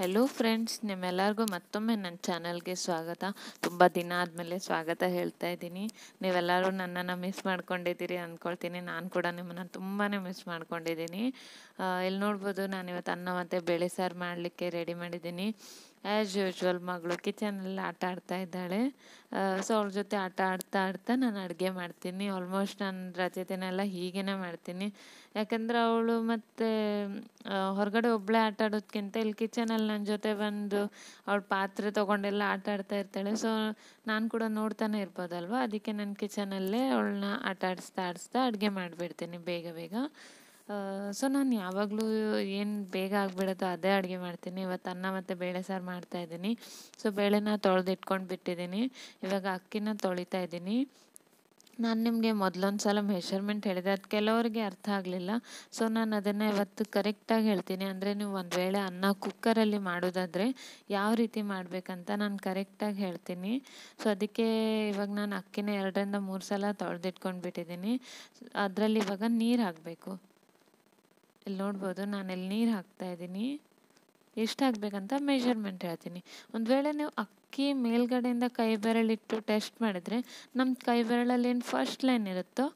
hello friends ನಿಮ್ಮೆಲ್ಲರಿಗೂ ಮತ್ತೊಮ್ಮೆ ನನ್ನ ಚಾನಲ್ಗೆ ಸ್ವಾಗತ ತುಂಬ ದಿನ ಆದಮೇಲೆ ಸ್ವಾಗತ ಹೇಳ್ತಾ ಇದ್ದೀನಿ ನೀವೆಲ್ಲರೂ ನನ್ನನ್ನು ಮಿಸ್ ಮಾಡ್ಕೊಂಡಿದ್ದೀರಿ ಅಂದ್ಕೊಳ್ತೀನಿ ನಾನು ಕೂಡ ನಿಮ್ಮನ್ನು ತುಂಬಾ ಮಿಸ್ ಮಾಡ್ಕೊಂಡಿದ್ದೀನಿ ಇಲ್ಲಿ ನೋಡ್ಬೋದು ನಾನು ಇವತ್ತು ಅನ್ನ ಮತ್ತು ಬೇಳೆ ಸಾರು ಮಾಡಲಿಕ್ಕೆ ರೆಡಿ ಮಾಡಿದ್ದೀನಿ ಆ್ಯಸ್ ಯೂಶ್ವಲ್ ಮಗಳು ಕಿಚನಲ್ಲಿ ಆಟ ಆಡ್ತಾ ಇದ್ದಾಳೆ ಸೊ ಅವಳ ಜೊತೆ ಆಟ ಆಡ್ತಾ ಆಡ್ತಾ ನಾನು ಅಡುಗೆ ಮಾಡ್ತೀನಿ ಆಲ್ಮೋಸ್ಟ್ ನಾನು ರಜೆದಿನೆಲ್ಲ ಹೀಗೇ ಮಾಡ್ತೀನಿ ಯಾಕಂದರೆ ಅವಳು ಮತ್ತು ಹೊರಗಡೆ ಒಬ್ಬಳೇ ಆಟ ಆಡೋದ್ಕಿಂತ ಇಲ್ಲಿ ಕಿಚನಲ್ಲಿ ನನ್ನ ಜೊತೆ ಬಂದು ಅವಳ ಪಾತ್ರೆ ತೊಗೊಂಡೆಲ್ಲ ಆಟ ಆಡ್ತಾ ಇರ್ತಾಳೆ ಸೊ ನಾನು ಕೂಡ ನೋಡ್ತಾನೆ ಇರ್ಬೋದಲ್ವ ಅದಕ್ಕೆ ನಾನು ಕಿಚನಲ್ಲೇ ಅವಳನ್ನ ಆಟ ಆಡಿಸ್ತಾ ಆಡಿಸ್ತಾ ಅಡುಗೆ ಮಾಡಿಬಿಡ್ತೀನಿ ಬೇಗ ಬೇಗ ಸೊ ನಾನು ಯಾವಾಗಲೂ ಏನು ಬೇಗ ಆಗಿಬಿಡುತ್ತೋ ಅದೇ ಅಡುಗೆ ಮಾಡ್ತೀನಿ ಇವತ್ತು ಅನ್ನ ಮತ್ತು ಬೇಳೆ ಸಾರು ಮಾಡ್ತಾಯಿದ್ದೀನಿ ಸೊ ಬೇಳೆನ ತೊಳೆದಿಟ್ಕೊಂಡು ಬಿಟ್ಟಿದ್ದೀನಿ ಇವಾಗ ಅಕ್ಕಿನ ತೊಳಿತಾ ಇದ್ದೀನಿ ನಾನು ನಿಮಗೆ ಮೊದಲೊಂದು ಸಲ ಮೆಷರ್ಮೆಂಟ್ ಹೇಳಿದೆ ಅದು ಕೆಲವರಿಗೆ ಅರ್ಥ ಆಗಲಿಲ್ಲ ಸೊ ನಾನು ಅದನ್ನು ಇವತ್ತು ಕರೆಕ್ಟಾಗಿ ಹೇಳ್ತೀನಿ ಅಂದರೆ ನೀವು ಒಂದು ವೇಳೆ ಅನ್ನ ಕುಕ್ಕರಲ್ಲಿ ಮಾಡೋದಾದರೆ ಯಾವ ರೀತಿ ಮಾಡಬೇಕಂತ ನಾನು ಕರೆಕ್ಟಾಗಿ ಹೇಳ್ತೀನಿ ಸೊ ಅದಕ್ಕೆ ಇವಾಗ ನಾನು ಅಕ್ಕಿನ ಎರಡರಿಂದ ಮೂರು ಸಲ ತೊಳೆದಿಟ್ಕೊಂಡು ಬಿಟ್ಟಿದ್ದೀನಿ ಅದರಲ್ಲಿ ಇವಾಗ ನೀರು ಹಾಕಬೇಕು ಇಲ್ಲಿ ನೋಡ್ಬೋದು ನಾನು ಇಲ್ಲಿ ನೀರು ಹಾಕ್ತಾ ಇದ್ದೀನಿ ಎಷ್ಟು ಹಾಕ್ಬೇಕಂತ ಮೆಜರ್ಮೆಂಟ್ ಹೇಳ್ತೀನಿ ಒಂದು ವೇಳೆ ನೀವು ಅಕ್ಕಿ ಮೇಲ್ಗಡೆಯಿಂದ ಕೈ ಬೆರಳಿಟ್ಟು ಟೆಸ್ಟ್ ಮಾಡಿದರೆ ನಮ್ಮ ಕೈ ಬೆರಳಲ್ಲಿ ಏನು ಫಸ್ಟ್ ಲೈನ್ ಇರುತ್ತೋ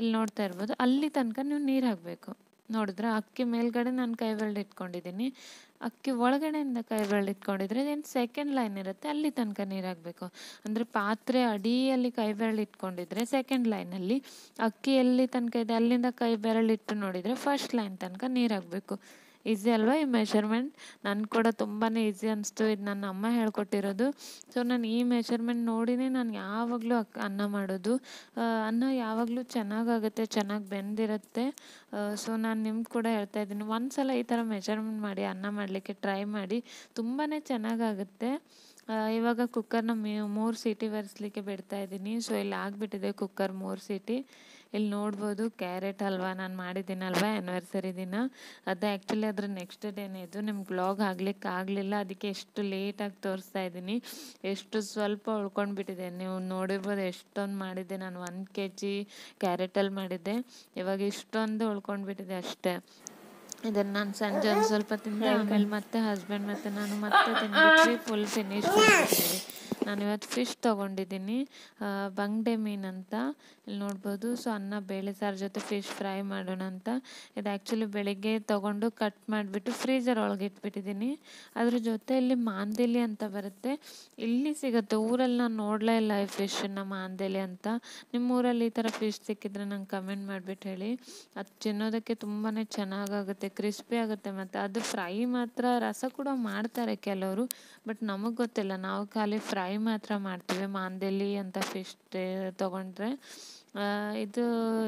ಇಲ್ಲಿ ನೋಡ್ತಾ ಇರ್ಬೋದು ಅಲ್ಲಿ ತನಕ ನೀವು ನೀರು ಹಾಕಬೇಕು ನೋಡಿದ್ರೆ ಅಕ್ಕಿ ಮೇಲ್ಗಡೆ ನಾನು ಕೈ ಬೆರಳು ಇಟ್ಕೊಂಡಿದ್ದೀನಿ ಅಕ್ಕಿ ಒಳಗಡೆಯಿಂದ ಕೈ ಬೆರಳು ಇಟ್ಕೊಂಡಿದ್ರೆ ಏನು ಸೆಕೆಂಡ್ ಲೈನ್ ಇರುತ್ತೆ ಅಲ್ಲಿ ತನಕ ನೀರಾಗಬೇಕು ಅಂದರೆ ಪಾತ್ರೆ ಅಡಿಯಲ್ಲಿ ಕೈ ಬೆರಳು ಇಟ್ಕೊಂಡಿದ್ರೆ ಸೆಕೆಂಡ್ ಲೈನಲ್ಲಿ ಅಕ್ಕಿ ಎಲ್ಲಿ ತನಕ ಇದೆ ಅಲ್ಲಿಂದ ಕೈ ಬೆರಳಿಟ್ಟು ನೋಡಿದರೆ ಫಸ್ಟ್ ಲೈನ್ ತನಕ ನೀರಾಗಬೇಕು ಈಸಿ ಅಲ್ವಾ ಈ ಮೆಷರ್ಮೆಂಟ್ ನನಗೆ ಕೂಡ ತುಂಬಾ ಈಸಿ ಅನ್ನಿಸ್ತು ಇದು ನನ್ನ ಅಮ್ಮ ಹೇಳ್ಕೊಟ್ಟಿರೋದು ಸೊ ನಾನು ಈ ಮೆಷರ್ಮೆಂಟ್ ನೋಡಿನೇ ನಾನು ಯಾವಾಗಲೂ ಅನ್ನ ಮಾಡೋದು ಅನ್ನ ಯಾವಾಗಲೂ ಚೆನ್ನಾಗಾಗುತ್ತೆ ಚೆನ್ನಾಗಿ ಬೆಂದಿರುತ್ತೆ ಸೊ ನಾನು ನಿಮ್ಗೆ ಕೂಡ ಹೇಳ್ತಾ ಇದ್ದೀನಿ ಒಂದು ಸಲ ಈ ಥರ ಮೆಷರ್ಮೆಂಟ್ ಮಾಡಿ ಅನ್ನ ಮಾಡಲಿಕ್ಕೆ ಟ್ರೈ ಮಾಡಿ ತುಂಬಾ ಚೆನ್ನಾಗಾಗುತ್ತೆ ಇವಾಗ ಕುಕ್ಕರ್ನ ಮೂರು ಸೀಟಿ ಬರೆಸ್ಲಿಕ್ಕೆ ಬಿಡ್ತಾ ಇದ್ದೀನಿ ಸೊ ಇಲ್ಲಿ ಆಗಿಬಿಟ್ಟಿದೆ ಕುಕ್ಕರ್ ಮೂರು ಸೀಟಿ ಇಲ್ಲಿ ನೋಡ್ಬೋದು ಕ್ಯಾರೆಟ್ ಅಲ್ವಾ ನಾನು ಮಾಡಿದ್ದೀನಲ್ವ ಆ್ಯನಿವರ್ಸರಿ ದಿನ ಅದು ಆ್ಯಕ್ಚುಲಿ ಅದ್ರ ನೆಕ್ಸ್ಟ್ ಡೇನೇ ಇದು ನಿಮ್ಗೆ ಬ್ಲಾಗ್ ಆಗ್ಲಿಕ್ಕೆ ಆಗಲಿಲ್ಲ ಅದಕ್ಕೆ ಎಷ್ಟು ಲೇಟಾಗಿ ತೋರಿಸ್ತಾ ಇದ್ದೀನಿ ಎಷ್ಟು ಸ್ವಲ್ಪ ಉಳ್ಕೊಂಡ್ಬಿಟ್ಟಿದೆ ನೀವು ನೋಡಿರ್ಬೋದು ಎಷ್ಟೊಂದು ಮಾಡಿದ್ದೆ ನಾನು ಒಂದು ಕೆ ಜಿ ಕ್ಯಾರೆಟಲ್ಲಿ ಮಾಡಿದ್ದೆ ಇವಾಗ ಇಷ್ಟೊಂದು ಉಳ್ಕೊಂಡ್ಬಿಟ್ಟಿದೆ ಅಷ್ಟೇ ಇದನ್ನು ನಾನು ಸಂಜೆ ಒಂದು ಸ್ವಲ್ಪ ತಿಂದೆ ಆಮೇಲೆ ಮತ್ತೆ ಹಸ್ಬೆಂಡ್ ಮತ್ತೆ ನಾನು ಮತ್ತೆ ತಿಂದ್ಬಿಟ್ವಿ ಫುಲ್ ಫಿನಿಶ್ ಮಾಡ್ತೀನಿ ನಾನು ಇವತ್ತು ಫಿಶ್ ತೊಗೊಂಡಿದ್ದೀನಿ ಬಂಗ್ಡೆ ಮೀನು ಅಂತ ಇಲ್ಲಿ ನೋಡ್ಬೋದು ಸೊ ಅನ್ನ ಬೇಳೆ ಸಾರು ಜೊತೆ ಫಿಶ್ ಫ್ರೈ ಮಾಡೋಣ ಅಂತ ಇದು ಆ್ಯಕ್ಚುಲಿ ಬೆಳಿಗ್ಗೆ ತೊಗೊಂಡು ಕಟ್ ಮಾಡಿಬಿಟ್ಟು ಫ್ರೀಜರ್ ಒಳಗೆ ಇಟ್ಬಿಟ್ಟಿದ್ದೀನಿ ಅದ್ರ ಜೊತೆ ಇಲ್ಲಿ ಮಾಂದೇಲಿ ಅಂತ ಬರುತ್ತೆ ಇಲ್ಲಿ ಸಿಗುತ್ತೆ ಊರಲ್ಲಿ ನಾನು ನೋಡಲೇ ಇಲ್ಲ ಈ ಫಿಶನ್ನ ಮಾಂದೇಲಿ ಅಂತ ನಿಮ್ಮ ಊರಲ್ಲಿ ಈ ಥರ ಫಿಶ್ ಸಿಕ್ಕಿದ್ರೆ ನಂಗೆ ಕಮೆಂಟ್ ಮಾಡಿಬಿಟ್ಟು ಹೇಳಿ ಅದು ತಿನ್ನೋದಕ್ಕೆ ತುಂಬಾ ಚೆನ್ನಾಗಾಗುತ್ತೆ ಕ್ರಿಸ್ಪಿ ಆಗುತ್ತೆ ಮತ್ತು ಅದು ಫ್ರೈ ಮಾತ್ರ ರಸ ಕೂಡ ಮಾಡ್ತಾರೆ ಕೆಲವರು ಬಟ್ ನಮಗೆ ಗೊತ್ತಿಲ್ಲ ನಾವು ಖಾಲಿ ಫ್ರೈ ಫ್ರೈ ಮಾತ್ರ ಮಾಡ್ತೀವಿ ಮಾಂದೇಲಿ ಅಂತ ಫಿಶ್ ತೊಗೊಂಡ್ರೆ ಇದು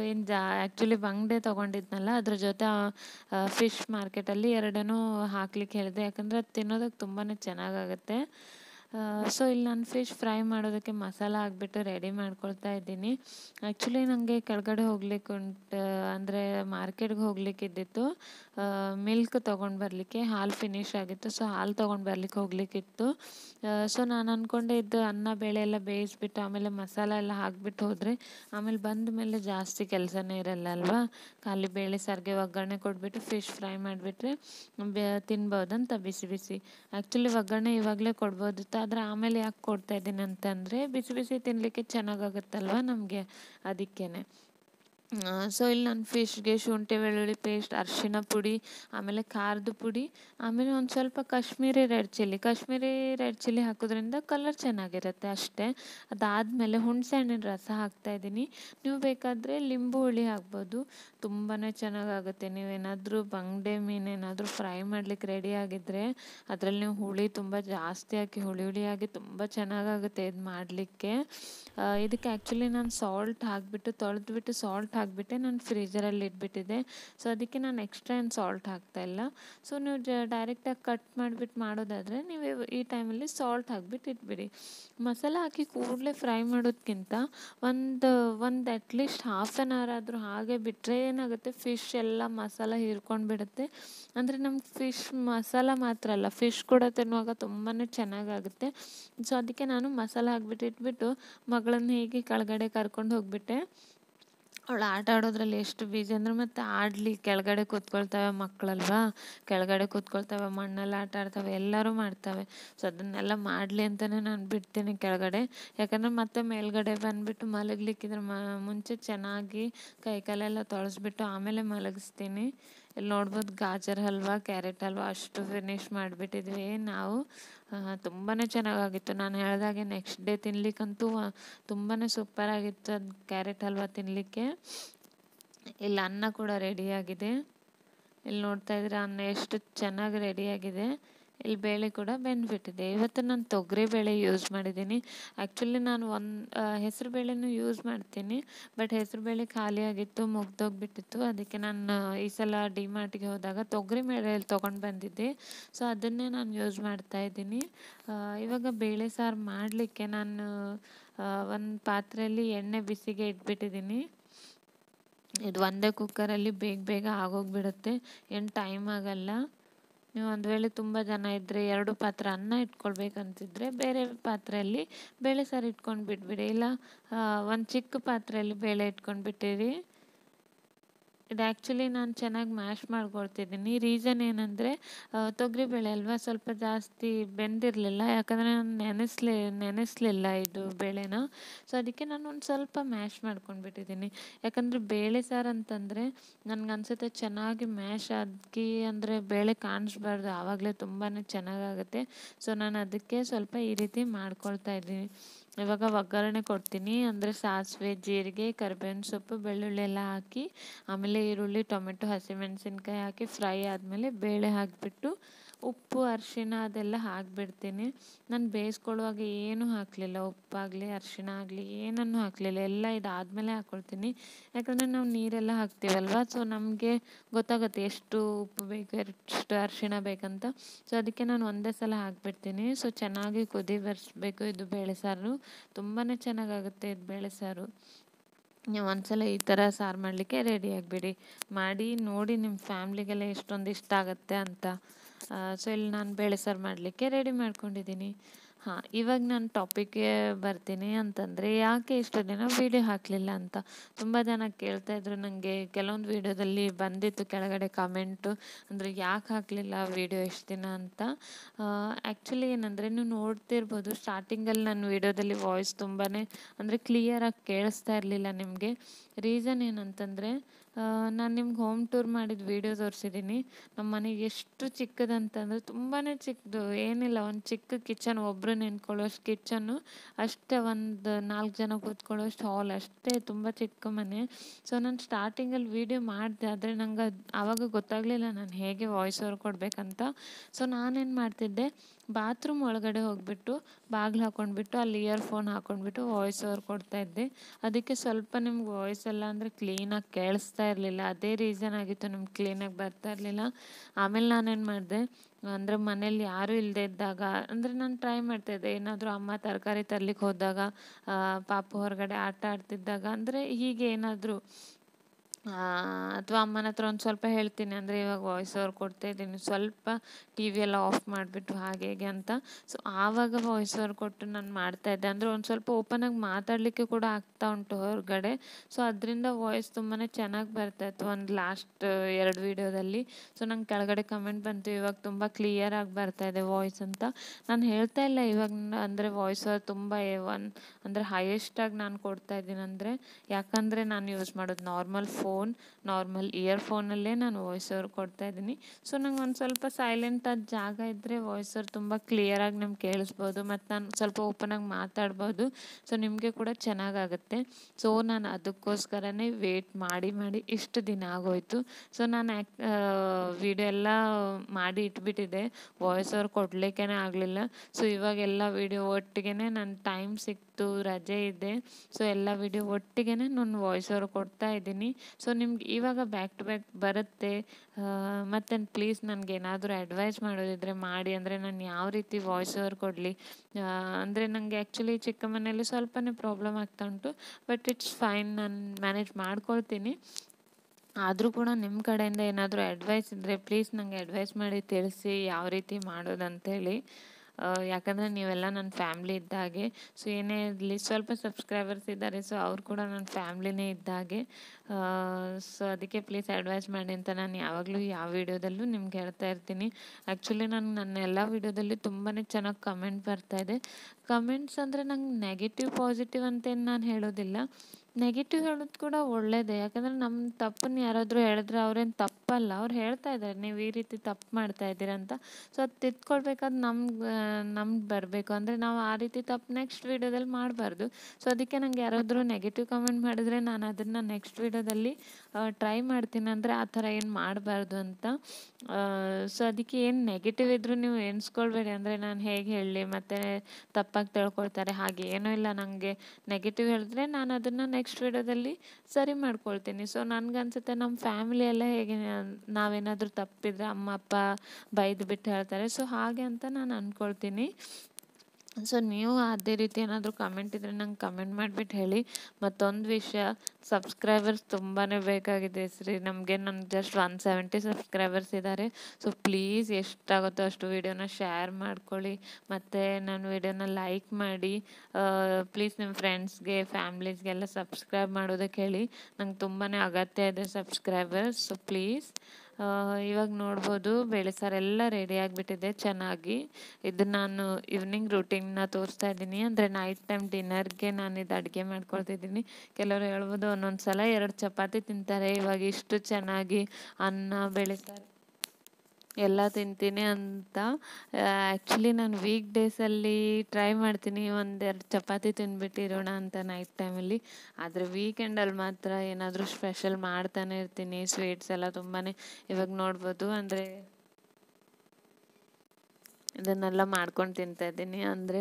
ಏನು ಜಾ ಆ್ಯಕ್ಚುಲಿ ಬಂಗ್ಡೆ ತೊಗೊಂಡಿದ್ನಲ್ಲ ಅದ್ರ ಜೊತೆ ಫಿಶ್ ಮಾರ್ಕೆಟಲ್ಲಿ ಎರಡನ್ನೂ ಹಾಕ್ಲಿಕ್ಕೆ ಹೇಳಿದೆ ಯಾಕಂದರೆ ಅದು ತಿನ್ನೋದಕ್ಕೆ ತುಂಬಾ ಚೆನ್ನಾಗಾಗತ್ತೆ ಸೊ ಇಲ್ಲಿ ನಾನು ಫಿಶ್ ಫ್ರೈ ಮಾಡೋದಕ್ಕೆ ಮಸಾಲ ಹಾಕ್ಬಿಟ್ಟು ರೆಡಿ ಮಾಡ್ಕೊಳ್ತಾ ಇದ್ದೀನಿ ಆ್ಯಕ್ಚುಲಿ ನನಗೆ ಕೆಳಗಡೆ ಹೋಗ್ಲಿಕ್ಕೆ ಉಂಟು ಅಂದರೆ ಮಾರ್ಕೆಟ್ಗೆ ಹೋಗ್ಲಿಕ್ಕಿದ್ದಿತ್ತು ಮಿಲ್ಕ್ ತೊಗೊಂಡು ಬರಲಿಕ್ಕೆ ಹಾಲು ಫಿನಿಶ್ ಆಗಿತ್ತು ಸೊ ಹಾಲು ತೊಗೊಂಡು ಬರಲಿಕ್ಕೆ ಹೋಗ್ಲಿಕ್ಕಿತ್ತು ಸೊ ನಾನು ಅಂದ್ಕೊಂಡೆ ಇದ್ದು ಅನ್ನ ಬೇಳೆ ಎಲ್ಲ ಬೇಯಿಸ್ಬಿಟ್ಟು ಆಮೇಲೆ ಮಸಾಲ ಎಲ್ಲ ಹಾಕ್ಬಿಟ್ಟು ಹೋದರೆ ಆಮೇಲೆ ಬಂದ ಮೇಲೆ ಜಾಸ್ತಿ ಕೆಲಸನೇ ಇರಲ್ಲ ಅಲ್ವಾ ಖಾಲಿ ಬೇಳೆ ಸಾರಿಗೆ ಒಗ್ಗರಣೆ ಕೊಟ್ಬಿಟ್ಟು ಫಿಶ್ ಫ್ರೈ ಮಾಡಿಬಿಟ್ರೆ ತಿನ್ಬೋದಂತ ಬಿಸಿ ಬಿಸಿ ಆ್ಯಕ್ಚುಲಿ ಒಗ್ಗರಣೆ ಇವಾಗಲೇ ಕೊಡ್ಬೋದಿತ್ತಾ ಆದರೆ ಆಮೇಲೆ ಯಾಕೆ ಕೊಡ್ತಾ ಇದ್ದೀನಿ ಅಂತಂದರೆ ಬಿಸಿ ಬಿಸಿ ತಿನ್ನಲಿಕ್ಕೆ ಚೆನ್ನಾಗಾಗತ್ತಲ್ವ ನಮಗೆ ಅದಕ್ಕೇ ಸೊ ಇಲ್ಲಿ ನಾನು ಫಿಶ್ಗೆ ಶುಂಠಿ ಬೆಳ್ಳುಳ್ಳಿ ಪೇಸ್ಟ್ ಅರಿಶಿಣ ಪುಡಿ ಆಮೇಲೆ ಖಾರದ ಪುಡಿ ಆಮೇಲೆ ಒಂದು ಸ್ವಲ್ಪ Kashmiri red chilli Kashmiri red chilli ಹಾಕೋದ್ರಿಂದ ಕಲರ್ ಚೆನ್ನಾಗಿರುತ್ತೆ ಅಷ್ಟೇ ಅದಾದಮೇಲೆ ಹುಣಸೆ ಹಣ್ಣಿನ ರಸ ಹಾಕ್ತಾಯಿದ್ದೀನಿ ನೀವು ಬೇಕಾದರೆ ಲಿಂಬು ಹುಳಿ ಹಾಕ್ಬೋದು ತುಂಬಾ ಚೆನ್ನಾಗಾಗುತ್ತೆ ನೀವೇನಾದರೂ ಬಂಗಡೆ ಏನಾದರೂ ಫ್ರೈ ಮಾಡ್ಲಿಕ್ಕೆ ರೆಡಿ ಆಗಿದ್ದರೆ ಅದರಲ್ಲಿ ನೀವು ಹುಳಿ ತುಂಬ ಜಾಸ್ತಿ ಹಾಕಿ ಹುಳಿ ಹುಳಿಯಾಗಿ ತುಂಬ ಚೆನ್ನಾಗಾಗುತ್ತೆ ಇದು ಮಾಡಲಿಕ್ಕೆ ಇದಕ್ಕೆ ಆ್ಯಕ್ಚುಲಿ ನಾನು ಸಾಲ್ಟ್ ಹಾಕಿಬಿಟ್ಟು ತೊಳೆದ್ಬಿಟ್ಟು ಸಾಲ್ಟ್ ಹಾಕಿ ಹಾಕಿಬಿಟ್ಟೆ ನಾನು ಫ್ರೀಜರಲ್ಲಿ ಇಟ್ಬಿಟ್ಟಿದ್ದೆ ಸೊ ಅದಕ್ಕೆ ನಾನು ಎಕ್ಸ್ಟ್ರಾ ಏನು ಸಾಲ್ಟ್ ಹಾಕ್ತಾಯಿಲ್ಲ ಸೊ ನೀವು ಜ ಡೈರೆಕ್ಟಾಗಿ ಕಟ್ ಮಾಡಿಬಿಟ್ಟು ಮಾಡೋದಾದರೆ ನೀವು ಈ ಟೈಮಲ್ಲಿ ಸಾಲ್ಟ್ ಹಾಕ್ಬಿಟ್ಟು ಇಟ್ಬಿಡಿ ಮಸಾಲ ಹಾಕಿ ಕೂಡಲೇ ಫ್ರೈ ಮಾಡೋದಕ್ಕಿಂತ ಒಂದು ಒಂದು ಅಟ್ಲೀಸ್ಟ್ ಹಾಫ್ ಆ್ಯನ್ ಅವರ್ ಆದರೂ ಹಾಗೆ ಬಿಟ್ಟರೆ ಏನಾಗುತ್ತೆ ಫಿಶ್ ಎಲ್ಲ ಮಸಾಲ ಹೀರ್ಕೊಂಡು ಬಿಡುತ್ತೆ ಅಂದರೆ ನಮ್ಗೆ ಫಿಶ್ ಮಸಾಲ ಮಾತ್ರ ಅಲ್ಲ ಫಿಶ್ ಕೂಡ ತಿನ್ನುವಾಗ ತುಂಬಾ ಚೆನ್ನಾಗಾಗುತ್ತೆ ಸೊ ಅದಕ್ಕೆ ನಾನು ಮಸಾಲ ಹಾಕ್ಬಿಟ್ಟು ಇಟ್ಬಿಟ್ಟು ಮಗಳನ್ನು ಹೇಗೆ ಕೆಳಗಡೆ ಕರ್ಕೊಂಡು ಹೋಗಿಬಿಟ್ಟೆ ಅವಳು ಆಟ ಆಡೋದ್ರಲ್ಲಿ ಎಷ್ಟು ಬೀಜ ಅಂದ್ರೆ ಮತ್ತೆ ಆಡಲಿ ಕೆಳಗಡೆ ಕೂತ್ಕೊಳ್ತಾವೆ ಮಕ್ಕಳಲ್ವಾ ಕೆಳಗಡೆ ಕೂತ್ಕೊಳ್ತಾವೆ ಮಣ್ಣಲ್ಲಿ ಆಟ ಆಡ್ತಾವೆ ಎಲ್ಲರೂ ಮಾಡ್ತಾವೆ ಸೊ ಅದನ್ನೆಲ್ಲ ಮಾಡಲಿ ಅಂತಲೇ ನಾನು ಬಿಡ್ತೀನಿ ಕೆಳಗಡೆ ಯಾಕಂದ್ರೆ ಮತ್ತೆ ಮೇಲ್ಗಡೆ ಬಂದುಬಿಟ್ಟು ಮಲಗಲಿಕ್ಕಿದ್ರೆ ಮುಂಚೆ ಚೆನ್ನಾಗಿ ಕೈ ಕಾಲೆಲ್ಲ ತೊಳೆಸ್ಬಿಟ್ಟು ಆಮೇಲೆ ಮಲಗಿಸ್ತೀನಿ ಇಲ್ಲಿ ನೋಡ್ಬೋದು ಗಾಜರ್ ಹಲ್ವಾ ಕ್ಯಾರೆಟ್ ಹಲ್ವಾ ಅಷ್ಟು ಫಿನಿಶ್ ಮಾಡಿಬಿಟ್ಟಿದ್ವಿ ನಾವು ತುಂಬಾ ಚೆನ್ನಾಗಾಗಿತ್ತು ನಾನು ಹೇಳಿದಾಗೆ ನೆಕ್ಸ್ಟ್ ಡೇ ತಿನ್ಲಿಕ್ಕಂತೂ ತುಂಬಾ ಆಗಿತ್ತು ಅದು ಕ್ಯಾರೆಟ್ ಹಲ್ವಾ ತಿನ್ನಲಿಕ್ಕೆ ಇಲ್ಲಿ ಅನ್ನ ಕೂಡ ರೆಡಿಯಾಗಿದೆ ಇಲ್ಲಿ ನೋಡ್ತಾ ಇದ್ರೆ ಅನ್ನ ಎಷ್ಟು ಚೆನ್ನಾಗಿ ರೆಡಿಯಾಗಿದೆ ಇಲ್ಲಿ ಬೇಳೆ ಕೂಡ ಬೆನಿಫಿಟ್ ಇದೆ ಇವತ್ತು ನಾನು ತೊಗರಿಬೇಳೆ ಯೂಸ್ ಮಾಡಿದ್ದೀನಿ ಆ್ಯಕ್ಚುಲಿ ನಾನು ಒಂದು ಹೆಸರು ಬೇಳೆನೂ ಯೂಸ್ ಮಾಡ್ತೀನಿ ಬಟ್ ಹೆಸರು ಬೇಳೆ ಖಾಲಿಯಾಗಿತ್ತು ಮುಗ್ದೋಗಿಬಿಟ್ಟಿತ್ತು ಅದಕ್ಕೆ ನಾನು ಈ ಸಲ ಡಿ ಮಾರ್ಟಿಗೆ ಹೋದಾಗ ತೊಗರಿ ಬೇಳೆ ತೊಗೊಂಡು ಬಂದಿದ್ದೆ ಸೊ ಅದನ್ನೇ ನಾನು ಯೂಸ್ ಮಾಡ್ತಾಯಿದ್ದೀನಿ ಇವಾಗ ಬೇಳೆ ಸಾರು ಮಾಡಲಿಕ್ಕೆ ನಾನು ಒಂದು ಪಾತ್ರೆಯಲ್ಲಿ ಎಣ್ಣೆ ಬಿಸಿಗೆ ಇಟ್ಬಿಟ್ಟಿದ್ದೀನಿ ಇದು ಒಂದೇ ಕುಕ್ಕರಲ್ಲಿ ಬೇಗ ಬೇಗ ಆಗೋಗಿಬಿಡುತ್ತೆ ಏನು ಟೈಮ್ ಆಗಲ್ಲ ನೀವು ಒಂದು ವೇಳೆ ತುಂಬ ಜನ ಇದ್ದರೆ ಎರಡು ಪಾತ್ರೆ ಅನ್ನ ಇಟ್ಕೊಳ್ಬೇಕಂತಿದ್ರೆ ಬೇರೆ ಪಾತ್ರೆಯಲ್ಲಿ ಬೇಳೆ ಸಾರು ಇಟ್ಕೊಂಡು ಬಿಟ್ಬಿಡಿ ಇಲ್ಲ ಒಂದು ಚಿಕ್ಕ ಪಾತ್ರೆಯಲ್ಲಿ ಬೇಳೆ ಇಟ್ಕೊಂಡು ಬಿಟ್ಟಿರಿ ಇದು ಆ್ಯಕ್ಚುಲಿ ನಾನು ಚೆನ್ನಾಗಿ ಮ್ಯಾಶ್ ಮಾಡ್ಕೊಳ್ತಿದ್ದೀನಿ ರೀಸನ್ ಏನಂದರೆ ತೊಗರಿಬೇಳೆ ಅಲ್ವಾ ಸ್ವಲ್ಪ ಜಾಸ್ತಿ ಬೆಂದಿರಲಿಲ್ಲ ಯಾಕಂದರೆ ನಾನು ನೆನೆಸ್ಲಿ ನೆನೆಸಲಿಲ್ಲ ಇದು ಬೇಳೆನ ಸೊ ಅದಕ್ಕೆ ನಾನು ಒಂದು ಸ್ವಲ್ಪ ಮ್ಯಾಶ್ ಮಾಡ್ಕೊಂಡ್ಬಿಟ್ಟಿದ್ದೀನಿ ಯಾಕಂದರೆ ಬೇಳೆ ಸಾರು ಅಂತಂದರೆ ನನಗನ್ಸುತ್ತೆ ಚೆನ್ನಾಗಿ ಮ್ಯಾಶ್ ಆಗಿ ಅಂದರೆ ಬೇಳೆ ಕಾಣಿಸ್ಬಾರ್ದು ಆವಾಗಲೇ ತುಂಬಾ ಚೆನ್ನಾಗಾಗುತ್ತೆ ಸೊ ನಾನು ಅದಕ್ಕೆ ಸ್ವಲ್ಪ ಈ ರೀತಿ ಮಾಡ್ಕೊಳ್ತಾ ಇದ್ದೀನಿ ಇವಾಗ ಒಗ್ಗರಣೆ ಕೊಡ್ತೀನಿ ಅಂದ್ರೆ ಸಾಸಿವೆ ಜೀರಿಗೆ ಕರಿಬೇವಿನ ಸೊಪ್ಪು ಬೆಳ್ಳುಳ್ಳಿ ಎಲ್ಲ ಹಾಕಿ ಆಮೇಲೆ ಈರುಳ್ಳಿ ಟೊಮೆಟೊ ಹಸಿಮೆಣಸಿನ್ಕಾಯಿ ಹಾಕಿ ಫ್ರೈ ಆದಮೇಲೆ ಬೇಳೆ ಹಾಕಿಬಿಟ್ಟು ಉಪ್ಪು ಅರಿಶಿಣ ಅದೆಲ್ಲ ಹಾಕಿಬಿಡ್ತೀನಿ ನಾನು ಬೇಯಿಸ್ಕೊಳ್ಳುವಾಗ ಏನೂ ಹಾಕಲಿಲ್ಲ ಉಪ್ಪಾಗಲಿ ಅರ್ಶಿಣ ಆಗಲಿ ಏನನ್ನೂ ಹಾಕಲಿಲ್ಲ ಎಲ್ಲ ಇದಾದಮೇಲೆ ಹಾಕೊಳ್ತೀನಿ ಯಾಕಂದರೆ ನಾವು ನೀರೆಲ್ಲ ಹಾಕ್ತೀವಲ್ವ ಸೊ ನಮಗೆ ಗೊತ್ತಾಗುತ್ತೆ ಎಷ್ಟು ಉಪ್ಪು ಬೇಕು ಎಷ್ಟು ಅರ್ಶಿಣ ಬೇಕಂತ ಸೊ ಅದಕ್ಕೆ ನಾನು ಒಂದೇ ಸಲ ಹಾಕ್ಬಿಡ್ತೀನಿ ಸೊ ಚೆನ್ನಾಗಿ ಕುದಿ ಬರ್ಸ್ಬೇಕು ಇದು ಬೇಳೆ ಸಾರು ತುಂಬಾ ಚೆನ್ನಾಗಾಗುತ್ತೆ ಇದು ಬೇಳೆ ಸಾರು ನೀವು ಒಂದ್ಸಲ ಈ ಥರ ಸಾರು ಮಾಡಲಿಕ್ಕೆ ರೆಡಿ ಆಗಿಬಿಡಿ ಮಾಡಿ ನೋಡಿ ನಿಮ್ಮ ಫ್ಯಾಮ್ಲಿಗೆಲ್ಲ ಎಷ್ಟೊಂದು ಇಷ್ಟ ಆಗುತ್ತೆ ಅಂತ ಸೊ ಇಲ್ಲಿ ನಾನು ಬೇಳೆ ಸಾರು ಮಾಡಲಿಕ್ಕೆ ರೆಡಿ ಮಾಡ್ಕೊಂಡಿದ್ದೀನಿ ಹಾಂ ಇವಾಗ ನಾನು ಟಾಪಿಕ್ಗೆ ಬರ್ತೀನಿ ಅಂತಂದರೆ ಯಾಕೆ ಇಷ್ಟು ದಿನ ವೀಡಿಯೋ ಹಾಕಲಿಲ್ಲ ಅಂತ ತುಂಬ ಜನ ಕೇಳ್ತಾ ಇದ್ರು ನನಗೆ ಕೆಲವೊಂದು ವೀಡಿಯೋದಲ್ಲಿ ಬಂದಿತ್ತು ಕೆಳಗಡೆ ಕಮೆಂಟು ಅಂದರೆ ಯಾಕೆ ಹಾಕಲಿಲ್ಲ ವೀಡಿಯೋ ಇಷ್ಟು ದಿನ ಅಂತ ಆ್ಯಕ್ಚುಲಿ ಏನಂದರೆ ನೀವು ನೋಡ್ತಿರ್ಬೋದು ಸ್ಟಾರ್ಟಿಂಗಲ್ಲಿ ನನ್ನ ವೀಡಿಯೋದಲ್ಲಿ ವಾಯ್ಸ್ ತುಂಬಾ ಅಂದರೆ ಕ್ಲಿಯರಾಗಿ ಕೇಳಿಸ್ತಾ ಇರಲಿಲ್ಲ ನಿಮಗೆ ರೀಸನ್ ಏನಂತಂದರೆ ನಾನು ನಿಮ್ಗೆ ಹೋಮ್ ಟೂರ್ ಮಾಡಿದ ವೀಡಿಯೋ ತೋರಿಸಿದ್ದೀನಿ ನಮ್ಮ ಮನೆ ಎಷ್ಟು ಚಿಕ್ಕದಂತಂದ್ರೆ ತುಂಬಾ ಚಿಕ್ಕದು ಏನಿಲ್ಲ ಒಂದು ಚಿಕ್ಕ ಕಿಚನ್ ಒಬ್ಬರು ನಿಂತ್ಕೊಳ್ಳೋಷ್ಟು ಕಿಚನ್ನು ಅಷ್ಟೇ ಒಂದು ನಾಲ್ಕು ಜನ ಕೂತ್ಕೊಳ್ಳೋಷ್ಟು ಹಾಲ್ ಅಷ್ಟೇ ತುಂಬ ಚಿಕ್ಕ ಮನೆ ಸೊ ನಾನು ಸ್ಟಾರ್ಟಿಂಗಲ್ಲಿ ವೀಡಿಯೋ ಮಾಡಿದೆ ಆದರೆ ನಂಗೆ ಅದು ಆವಾಗ ಗೊತ್ತಾಗಲಿಲ್ಲ ನಾನು ಹೇಗೆ ವಾಯ್ಸ್ ಓವರ್ ಕೊಡಬೇಕಂತ ಸೊ ನಾನೇನು ಮಾಡ್ತಿದ್ದೆ ಬಾತ್ರೂಮ್ ಒಳಗಡೆ ಹೋಗಿಬಿಟ್ಟು ಬಾಗಿಲು ಹಾಕೊಂಡ್ಬಿಟ್ಟು ಅಲ್ಲಿ ಇಯರ್ಫೋನ್ ಹಾಕ್ಕೊಂಡ್ಬಿಟ್ಟು ವಾಯ್ಸ್ ಓವರ್ ಇದ್ದೆ ಅದಕ್ಕೆ ಸ್ವಲ್ಪ ನಿಮ್ಗೆ ವಾಯ್ಸ್ ಎಲ್ಲ ಅಂದರೆ ಕ್ಲೀನಾಗಿ ಕೇಳಿಸ್ತಾ ಇರಲಿಲ್ಲ ಅದೇ ರೀಸನ್ ಆಗಿತ್ತು ನಿಮ್ಗೆ ಕ್ಲೀನಾಗಿ ಬರ್ತಾ ಇರಲಿಲ್ಲ ಆಮೇಲೆ ನಾನೇನು ಮಾಡಿದೆ ಅಂದರೆ ಮನೇಲಿ ಯಾರೂ ಇಲ್ಲದೆ ಇದ್ದಾಗ ಅಂದರೆ ನಾನು ಟ್ರೈ ಮಾಡ್ತಾ ಇದ್ದೆ ಏನಾದರೂ ಅಮ್ಮ ತರಕಾರಿ ತರಲಿಕ್ಕೆ ಹೋದಾಗ ಪಾಪ ಹೊರಗಡೆ ಆಟ ಆಡ್ತಿದ್ದಾಗ ಅಂದರೆ ಹೀಗೆ ಏನಾದರೂ ಅಥವಾ ಅಮ್ಮನ ಹತ್ರ ಒಂದು ಸ್ವಲ್ಪ ಹೇಳ್ತೀನಿ ಅಂದರೆ ಇವಾಗ ವಾಯ್ಸ್ ಓವರ್ ಕೊಡ್ತಾ ಇದ್ದೀನಿ ಸ್ವಲ್ಪ ಟಿ ವಿ ಎಲ್ಲ ಆಫ್ ಮಾಡಿಬಿಟ್ಟು ಹಾಗೆ ಹೇಗೆ ಅಂತ ಸೊ ಆವಾಗ ವಾಯ್ಸ್ ಓವರ್ ಕೊಟ್ಟು ನಾನು ಮಾಡ್ತಾ ಇದ್ದೆ ಅಂದರೆ ಒಂದು ಸ್ವಲ್ಪ ಓಪನಾಗಿ ಮಾತಾಡಲಿಕ್ಕೆ ಕೂಡ ಆಗ್ತಾ ಉಂಟು ಹೊರಗಡೆ ಸೊ ಅದರಿಂದ ವಾಯ್ಸ್ ತುಂಬಾ ಚೆನ್ನಾಗಿ ಬರ್ತಾ ಇತ್ತು ಒಂದು ಲಾಸ್ಟ್ ಎರಡು ವೀಡಿಯೋದಲ್ಲಿ ಸೊ ನಂಗೆ ಕೆಳಗಡೆ ಕಮೆಂಟ್ ಬಂತು ಇವಾಗ ತುಂಬ ಬರ್ತಾ ಇದೆ ವಾಯ್ಸ್ ಅಂತ ನಾನು ಹೇಳ್ತಾ ಇಲ್ಲ ಇವಾಗ ಅಂದರೆ ವಾಯ್ಸ್ ಓವರ್ ತುಂಬ ಒನ್ ಅಂದರೆ ಹೈಯೆಸ್ಟಾಗಿ ನಾನು ಕೊಡ್ತಾ ಇದ್ದೀನಿ ಅಂದರೆ ಯಾಕಂದರೆ ನಾನು ಯೂಸ್ ಮಾಡೋದು ನಾರ್ಮಲ್ ಫೋನ್ ಫೋನ್ ನಾರ್ಮಲ್ ಫೋನಲ್ಲೇ ನಾನು ವಾಯ್ಸ್ ಓವರ್ ಕೊಡ್ತಾ ಇದ್ದೀನಿ ಸೊ ನಂಗೆ ಒಂದು ಸ್ವಲ್ಪ ಸೈಲೆಂಟ್ ಆದ ಜಾಗ ಇದ್ದರೆ ವಾಯ್ಸ್ ಓವರ್ ತುಂಬ ಕ್ಲಿಯರಾಗಿ ನಮ್ಗೆ ಕೇಳಿಸ್ಬೋದು ಮತ್ತು ನಾನು ಸ್ವಲ್ಪ ಓಪನ್ ಆಗಿ ಮಾತಾಡ್ಬೋದು ಸೊ ನಿಮಗೆ ಕೂಡ ಚೆನ್ನಾಗಾಗುತ್ತೆ ಸೊ ನಾನು ಅದಕ್ಕೋಸ್ಕರನೇ ವೇಟ್ ಮಾಡಿ ಮಾಡಿ ಇಷ್ಟು ದಿನ ಆಗೋಯ್ತು ಸೊ ನಾನು ಆ್ಯಕ್ ವಿಡಿಯೋ ಎಲ್ಲ ಮಾಡಿ ಇಟ್ಬಿಟ್ಟಿದೆ ವಾಯ್ಸ್ ಓವರ್ ಕೊಡಲಿಕ್ಕೇ ಆಗಲಿಲ್ಲ ಸೊ ಇವಾಗೆಲ್ಲ ವಿಡಿಯೋ ಒಟ್ಟಿಗೆ ನನ್ನ ಟೈಮ್ ಸಿಕ್ತು ರಜೆ ಇದೆ ಸೊ ಎಲ್ಲ ವಿಡಿಯೋ ಒಟ್ಟಿಗೆ ನಾನು ವಾಯ್ಸ್ ಓವರ್ ಕೊಡ್ತಾ ಇದ್ದೀನಿ ಸೊ ನಿಮ್ಗೆ ಇವಾಗ ಬ್ಯಾಕ್ ಟು ಬ್ಯಾಕ್ ಬರುತ್ತೆ ಮತ್ತು ಪ್ಲೀಸ್ ನನಗೇನಾದರೂ ಅಡ್ವೈಸ್ ಮಾಡೋದಿದ್ರೆ ಮಾಡಿ ಅಂದರೆ ನಾನು ಯಾವ ರೀತಿ ವಾಯ್ಸ್ ಓವರ್ ಕೊಡಲಿ ಅಂದರೆ ನನಗೆ ಆ್ಯಕ್ಚುಲಿ ಚಿಕ್ಕ ಮನೆಯಲ್ಲಿ ಸ್ವಲ್ಪನೇ ಪ್ರಾಬ್ಲಮ್ ಆಗ್ತಾ ಉಂಟು ಬಟ್ ಇಟ್ಸ್ ಫೈನ್ ನಾನು ಮ್ಯಾನೇಜ್ ಮಾಡ್ಕೊಳ್ತೀನಿ ಆದರೂ ಕೂಡ ನಿಮ್ಮ ಕಡೆಯಿಂದ ಏನಾದರೂ ಅಡ್ವೈಸ್ ಇದ್ದರೆ ಪ್ಲೀಸ್ ನನಗೆ ಅಡ್ವೈಸ್ ಮಾಡಿ ತಿಳಿಸಿ ಯಾವ ರೀತಿ ಮಾಡೋದಂಥೇಳಿ ಯಾಕಂದರೆ ನೀವೆಲ್ಲ ನನ್ನ ಫ್ಯಾಮ್ಲಿ ಇದ್ದ ಹಾಗೆ ಸೊ ಏನೇ ಇರಲಿ ಸ್ವಲ್ಪ ಸಬ್ಸ್ಕ್ರೈಬರ್ಸ್ ಇದ್ದಾರೆ ಸೊ ಅವ್ರು ಕೂಡ ನನ್ನ ಫ್ಯಾಮ್ಲಿನೇ ಇದ್ದ ಹಾಗೆ ಸೊ ಅದಕ್ಕೆ ಪ್ಲೀಸ್ ಅಡ್ವೈಸ್ ಮಾಡಿ ಅಂತ ನಾನು ಯಾವಾಗಲೂ ಯಾವ ವಿಡಿಯೋದಲ್ಲೂ ನಿಮ್ಗೆ ಹೇಳ್ತಾ ಇರ್ತೀನಿ ಆ್ಯಕ್ಚುಲಿ ನಾನು ನನ್ನ ಎಲ್ಲ ವೀಡಿಯೋದಲ್ಲಿ ತುಂಬಾ ಚೆನ್ನಾಗಿ ಕಮೆಂಟ್ ಇದೆ ಕಮೆಂಟ್ಸ್ ಅಂದರೆ ನಂಗೆ ನೆಗೆಟಿವ್ ಪಾಸಿಟಿವ್ ಅಂತೇನು ನಾನು ಹೇಳೋದಿಲ್ಲ ನೆಗೆಟಿವ್ ಹೇಳೋದು ಕೂಡ ಒಳ್ಳೇದೇ ಯಾಕಂದರೆ ನಮ್ಮ ತಪ್ಪನ್ನು ಯಾರಾದರೂ ಹೇಳಿದ್ರೆ ಅವ್ರೇನು ತಪ್ಪಲ್ಲ ಅವ್ರು ಹೇಳ್ತಾ ಇದ್ದಾರೆ ನೀವು ಈ ರೀತಿ ತಪ್ಪು ಮಾಡ್ತಾ ಇದ್ದೀರ ಅಂತ ಸೊ ಅದು ತಿದ್ಕೊಳ್ಬೇಕಾದ್ರೆ ನಮ್ಗೆ ನಮ್ಗೆ ಬರಬೇಕು ಅಂದರೆ ನಾವು ಆ ರೀತಿ ತಪ್ಪು ನೆಕ್ಸ್ಟ್ ವೀಡಿಯೋದಲ್ಲಿ ಮಾಡಬಾರ್ದು ಸೊ ಅದಕ್ಕೆ ನಂಗೆ ಯಾರಾದರೂ ನೆಗೆಟಿವ್ ಕಮೆಂಟ್ ಮಾಡಿದರೆ ನಾನು ಅದನ್ನು ನೆಕ್ಸ್ಟ್ ವೀಡಿಯೋದಲ್ಲಿ ಟ್ರೈ ಮಾಡ್ತೀನಿ ಅಂದರೆ ಆ ಥರ ಏನು ಮಾಡಬಾರ್ದು ಅಂತ ಸೊ ಅದಕ್ಕೆ ಏನು ನೆಗೆಟಿವ್ ಇದ್ದರೂ ನೀವು ಎಣಿಸ್ಕೊಳ್ಬೇಡಿ ಅಂದರೆ ನಾನು ಹೇಗೆ ಹೇಳಿ ಮತ್ತು ತಪ್ಪಾಗಿ ತಿಳ್ಕೊಳ್ತಾರೆ ಹಾಗೆ ಏನೂ ಇಲ್ಲ ನನಗೆ ನೆಗೆಟಿವ್ ಹೇಳಿದ್ರೆ ನಾನು ಅದನ್ನು ನೆಕ್ಸ್ಟ್ ನೆಕ್ಸ್ಟ್ ವಿಡಿಯೋದಲ್ಲಿ ಸರಿ ಮಾಡ್ಕೊಳ್ತೀನಿ ಸೊ ನನಗನ್ಸುತ್ತೆ ನಮ್ಮ ಫ್ಯಾಮಿಲಿಯೆಲ್ಲ ಹೇಗೆ ನಾವೇನಾದರೂ ತಪ್ಪಿದರೆ ಅಮ್ಮ ಅಪ್ಪ ಬೈದು ಬಿಟ್ಟು ಹೇಳ್ತಾರೆ ಸೊ ಹಾಗೆ ಅಂತ ನಾನು ಅಂದ್ಕೊಳ್ತೀನಿ ಸೊ ನೀವು ಅದೇ ರೀತಿ ಏನಾದರೂ ಕಮೆಂಟ್ ಇದ್ದರೆ ನಂಗೆ ಕಮೆಂಟ್ ಮಾಡಿಬಿಟ್ಟು ಹೇಳಿ ಮತ್ತೊಂದು ವಿಷಯ ಸಬ್ಸ್ಕ್ರೈಬರ್ಸ್ ತುಂಬಾ ಬೇಕಾಗಿದೆ ಸರಿ ನಮಗೆ ನನ್ನ ಜಸ್ಟ್ ಒನ್ ಸೆವೆಂಟಿ ಸಬ್ಸ್ಕ್ರೈಬರ್ಸ್ ಇದ್ದಾರೆ ಸೊ ಪ್ಲೀಸ್ ಎಷ್ಟಾಗುತ್ತೋ ಅಷ್ಟು ವೀಡಿಯೋನ ಶೇರ್ ಮಾಡ್ಕೊಳ್ಳಿ ಮತ್ತು ನನ್ನ ವೀಡಿಯೋನ ಲೈಕ್ ಮಾಡಿ ಪ್ಲೀಸ್ ನಿಮ್ಮ ಫ್ರೆಂಡ್ಸ್ಗೆ ಫ್ಯಾಮ್ಲೀಸ್ಗೆಲ್ಲ ಸಬ್ಸ್ಕ್ರೈಬ್ ಮಾಡೋದಕ್ಕೆ ಹೇಳಿ ನಂಗೆ ತುಂಬಾ ಅಗತ್ಯ ಇದೆ ಸಬ್ಸ್ಕ್ರೈಬರ್ಸ್ ಸೊ ಪ್ಲೀಸ್ ಇವಾಗ ನೋಡ್ಬೋದು ಬೇಳೆ ಸಾರೆಲ್ಲ ರೆಡಿ ಆಗಿಬಿಟ್ಟಿದೆ ಚೆನ್ನಾಗಿ ಇದು ನಾನು ಈವ್ನಿಂಗ್ ರೂಟೀನ್ನ ತೋರಿಸ್ತಾ ಇದ್ದೀನಿ ಅಂದರೆ ನೈಟ್ ಟೈಮ್ ಡಿನ್ನರ್ಗೆ ನಾನು ಇದು ಅಡುಗೆ ಮಾಡ್ಕೊಳ್ತಿದ್ದೀನಿ ಕೆಲವರು ಹೇಳ್ಬೋದು ಒಂದೊಂದು ಸಲ ಎರಡು ಚಪಾತಿ ತಿಂತಾರೆ ಇವಾಗ ಇಷ್ಟು ಚೆನ್ನಾಗಿ ಅನ್ನ ಬೇಳೆ ಸಾರು ಎಲ್ಲ ತಿಂತೀನಿ ಅಂತ ಆ್ಯಕ್ಚುಲಿ ನಾನು ವೀಕ್ ಡೇಸಲ್ಲಿ ಟ್ರೈ ಮಾಡ್ತೀನಿ ಒಂದೆರಡು ಚಪಾತಿ ತಿನ್ಬಿಟ್ಟಿರೋಣ ಅಂತ ನೈಟ್ ಟೈಮಲ್ಲಿ ಆದರೆ ವೀಕೆಂಡಲ್ಲಿ ಮಾತ್ರ ಏನಾದರೂ ಸ್ಪೆಷಲ್ ಮಾಡ್ತಾನೆ ಇರ್ತೀನಿ ಸ್ವೀಟ್ಸ್ ಎಲ್ಲ ತುಂಬಾ ಇವಾಗ ನೋಡ್ಬೋದು ಅಂದರೆ ಇದನ್ನೆಲ್ಲ ಮಾಡ್ಕೊಂಡು ತಿಂತಾ ಇದ್ದೀನಿ ಅಂದರೆ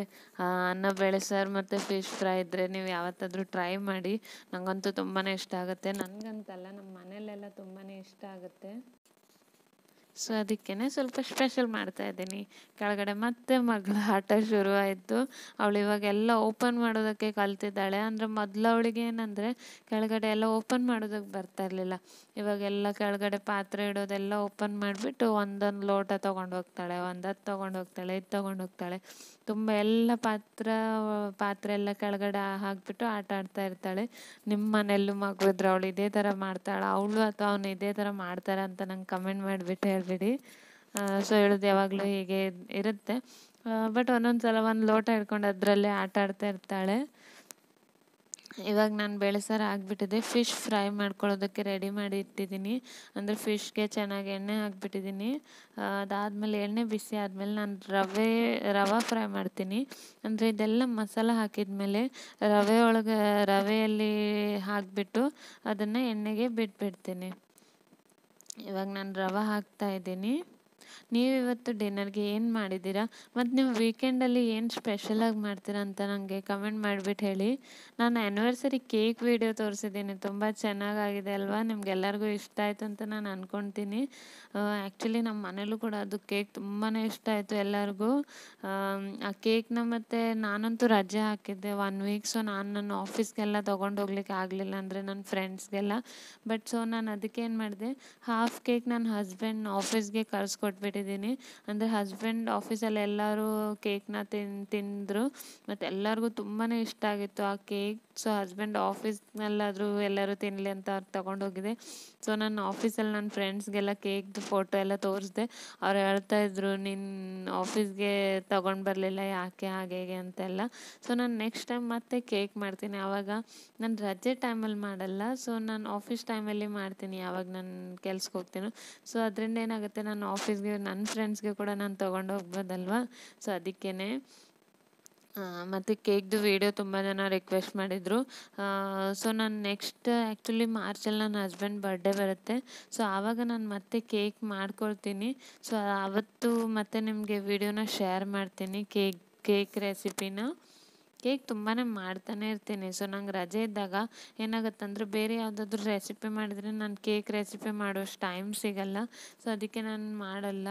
ಅನ್ನ ಬೇಳೆ ಸಾರು ಮತ್ತು ಫಿಶ್ ಫ್ರೈ ಇದ್ದರೆ ನೀವು ಯಾವತ್ತಾದರೂ ಟ್ರೈ ಮಾಡಿ ನನಗಂತೂ ತುಂಬಾ ಇಷ್ಟ ಆಗುತ್ತೆ ನನಗಂತಲ್ಲ ನಮ್ಮ ಮನೆಯಲ್ಲೆಲ್ಲ ತುಂಬಾ ಇಷ್ಟ ಆಗುತ್ತೆ ಸೊ ಅದಕ್ಕೇ ಸ್ವಲ್ಪ ಸ್ಪೆಷಲ್ ಮಾಡ್ತಾ ಇದ್ದೀನಿ ಕೆಳಗಡೆ ಮತ್ತೆ ಮಗಳ ಆಟ ಶುರು ಆಯಿತು ಅವಳು ಎಲ್ಲ ಓಪನ್ ಮಾಡೋದಕ್ಕೆ ಕಲ್ತಿದ್ದಾಳೆ ಅಂದರೆ ಮೊದಲು ಅವಳಿಗೆ ಏನಂದರೆ ಕೆಳಗಡೆ ಎಲ್ಲ ಓಪನ್ ಮಾಡೋದಕ್ಕೆ ಬರ್ತಾ ಇರಲಿಲ್ಲ ಇವಾಗೆಲ್ಲ ಕೆಳಗಡೆ ಪಾತ್ರೆ ಇಡೋದೆಲ್ಲ ಓಪನ್ ಮಾಡಿಬಿಟ್ಟು ಒಂದೊಂದು ಲೋಟ ತೊಗೊಂಡು ಹೋಗ್ತಾಳೆ ಒಂದು ಅದು ತೊಗೊಂಡು ಹೋಗ್ತಾಳೆ ಇದು ತೊಗೊಂಡು ಹೋಗ್ತಾಳೆ ತುಂಬ ಎಲ್ಲ ಪಾತ್ರ ಪಾತ್ರೆ ಎಲ್ಲ ಕೆಳಗಡೆ ಹಾಕ್ಬಿಟ್ಟು ಆಟ ಆಡ್ತಾ ಇರ್ತಾಳೆ ನಿಮ್ಮ ಮನೆಯಲ್ಲೂ ಮಗು ಇದ್ರೆ ಅವಳು ಇದೇ ಥರ ಮಾಡ್ತಾಳೆ ಅವಳು ಅಥವಾ ಅವನು ಇದೇ ಥರ ಮಾಡ್ತಾರೆ ಅಂತ ನಂಗೆ ಕಮೆಂಟ್ ಮಾಡಿಬಿಟ್ಟು ಹೇಳ್ಬಿಡಿ ಸೊ ಹೇಳೋದು ಯಾವಾಗಲೂ ಹೀಗೆ ಇರುತ್ತೆ ಬಟ್ ಒಂದೊಂದು ಸಲ ಒಂದು ಲೋಟ ಹಿಡ್ಕೊಂಡು ಅದರಲ್ಲೇ ಆಟ ಆಡ್ತಾ ಇರ್ತಾಳೆ ಇವಾಗ ನಾನು ಬೇಳೆಸಾರು ಆಗಿಬಿಟ್ಟಿದೆ ಫಿಶ್ ಫ್ರೈ ಮಾಡ್ಕೊಳ್ಳೋದಕ್ಕೆ ರೆಡಿ ಮಾಡಿ ಇಟ್ಟಿದ್ದೀನಿ ಅಂದರೆ ಫಿಶ್ಗೆ ಚೆನ್ನಾಗಿ ಎಣ್ಣೆ ಹಾಕ್ಬಿಟ್ಟಿದ್ದೀನಿ ಅದಾದಮೇಲೆ ಎಣ್ಣೆ ಬಿಸಿ ಆದಮೇಲೆ ನಾನು ರವೆ ರವೆ ಫ್ರೈ ಮಾಡ್ತೀನಿ ಅಂದರೆ ಇದೆಲ್ಲ ಮಸಾಲ ಹಾಕಿದ್ಮೇಲೆ ರವೆ ಒಳಗೆ ರವೆಯಲ್ಲಿ ಹಾಕಿಬಿಟ್ಟು ಅದನ್ನು ಎಣ್ಣೆಗೆ ಬಿಟ್ಬಿಡ್ತೀನಿ ಇವಾಗ ನಾನು ರವೆ ಹಾಕ್ತಾ ಇದ್ದೀನಿ ಇವತ್ತು ಡಿನ್ನರ್ಗೆ ಏನು ಮಾಡಿದ್ದೀರಾ ಮತ್ತು ನೀವು ವೀಕೆಂಡಲ್ಲಿ ಏನು ಸ್ಪೆಷಲಾಗಿ ಮಾಡ್ತೀರಾ ಅಂತ ನನಗೆ ಕಮೆಂಟ್ ಮಾಡಿಬಿಟ್ಟು ಹೇಳಿ ನಾನು ಆ್ಯನಿವರ್ಸರಿ ಕೇಕ್ ವಿಡಿಯೋ ತೋರಿಸಿದ್ದೀನಿ ತುಂಬ ಚೆನ್ನಾಗಾಗಿದೆ ಅಲ್ವಾ ನಿಮಗೆಲ್ಲರಿಗೂ ಇಷ್ಟ ಆಯಿತು ಅಂತ ನಾನು ಅನ್ಕೊಂತೀನಿ ಆ್ಯಕ್ಚುಲಿ ನಮ್ಮ ಮನೇಲೂ ಕೂಡ ಅದು ಕೇಕ್ ತುಂಬಾ ಇಷ್ಟ ಆಯಿತು ಎಲ್ಲರಿಗೂ ಆ ಕೇಕ್ನ ಮತ್ತು ನಾನಂತೂ ರಜೆ ಹಾಕಿದ್ದೆ ಒನ್ ವೀಕ್ ಸೊ ನಾನು ನನ್ನ ಆಫೀಸ್ಗೆಲ್ಲ ತೊಗೊಂಡು ಹೋಗ್ಲಿಕ್ಕೆ ಆಗಲಿಲ್ಲ ಅಂದರೆ ನನ್ನ ಫ್ರೆಂಡ್ಸ್ಗೆಲ್ಲ ಬಟ್ ಸೊ ನಾನು ಅದಕ್ಕೆ ಏನು ಮಾಡಿದೆ ಹಾಫ್ ಕೇಕ್ ನನ್ನ ಹಸ್ಬೆಂಡ್ ಆಫೀಸ್ಗೆ ಕಳಿಸ್ಕೊಟ್ಟು ಬಿಟ್ಟಿದ್ದೀನಿ ಅಂದರೆ ಹಸ್ಬೆಂಡ್ ಆಫೀಸಲ್ಲಿ ಎಲ್ಲರೂ ಕೇಕ್ನ ತಿನ್ ತಿಂದರು ಮತ್ತು ಎಲ್ಲರಿಗೂ ತುಂಬಾ ಇಷ್ಟ ಆಗಿತ್ತು ಆ ಕೇಕ್ ಸೊ ಹಸ್ಬೆಂಡ್ ಆಫೀಸ್ನಲ್ಲಾದರೂ ಎಲ್ಲರೂ ತಿನ್ನಲಿ ಅಂತ ಅವ್ರು ಹೋಗಿದೆ ಸೊ ನಾನು ಆಫೀಸಲ್ಲಿ ನನ್ನ ಫ್ರೆಂಡ್ಸ್ಗೆಲ್ಲ ಕೇಕ್ದು ಫೋಟೋ ಎಲ್ಲ ತೋರಿಸ್ದೆ ಅವ್ರು ಹೇಳ್ತಾ ಇದ್ರು ನಿನ್ನ ಆಫೀಸ್ಗೆ ತೊಗೊಂಡು ಬರಲಿಲ್ಲ ಯಾಕೆ ಹಾಗೆ ಹೇಗೆ ಅಂತೆಲ್ಲ ಸೊ ನಾನು ನೆಕ್ಸ್ಟ್ ಟೈಮ್ ಮತ್ತೆ ಕೇಕ್ ಮಾಡ್ತೀನಿ ಆವಾಗ ನಾನು ರಜೆ ಟೈಮಲ್ಲಿ ಮಾಡಲ್ಲ ಸೊ ನಾನು ಆಫೀಸ್ ಟೈಮಲ್ಲಿ ಮಾಡ್ತೀನಿ ಯಾವಾಗ ನಾನು ಕೆಲ್ಸಕ್ಕೆ ಹೋಗ್ತೀನೋ ಸೊ ಅದರಿಂದ ಏನಾಗುತ್ತೆ ನಾನು ಆಫೀಸ್ಗೆ ನನ್ನ ಫ್ರೆಂಡ್ಸ್ಗೆ ಕೂಡ ನಾನು ಹೋಗ್ಬೋದಲ್ವ ಸೊ ಅದಕ್ಕೇ ಮತ್ತು ಕೇಕ್ದು ವೀಡಿಯೋ ತುಂಬ ಜನ ರಿಕ್ವೆಸ್ಟ್ ಮಾಡಿದರು ಸೊ ನಾನು ನೆಕ್ಸ್ಟ್ ಆ್ಯಕ್ಚುಲಿ ಮಾರ್ಚಲ್ಲಿ ನನ್ನ ಹಸ್ಬೆಂಡ್ ಬರ್ಡೇ ಬರುತ್ತೆ ಸೊ ಆವಾಗ ನಾನು ಮತ್ತೆ ಕೇಕ್ ಮಾಡ್ಕೊಳ್ತೀನಿ ಸೊ ಆವತ್ತು ಮತ್ತೆ ನಿಮಗೆ ವೀಡಿಯೋನ ಶೇರ್ ಮಾಡ್ತೀನಿ ಕೇಕ್ ಕೇಕ್ ರೆಸಿಪಿನ ಕೇಕ್ ತುಂಬಾ ಮಾಡ್ತಾನೆ ಇರ್ತೀನಿ ಸೊ ನಂಗೆ ರಜೆ ಇದ್ದಾಗ ಏನಾಗುತ್ತಂದ್ರೆ ಬೇರೆ ಯಾವುದಾದ್ರೂ ರೆಸಿಪಿ ಮಾಡಿದರೆ ನಾನು ಕೇಕ್ ರೆಸಿಪಿ ಮಾಡೋಷ್ಟು ಟೈಮ್ ಸಿಗಲ್ಲ ಸೊ ಅದಕ್ಕೆ ನಾನು ಮಾಡಲ್ಲ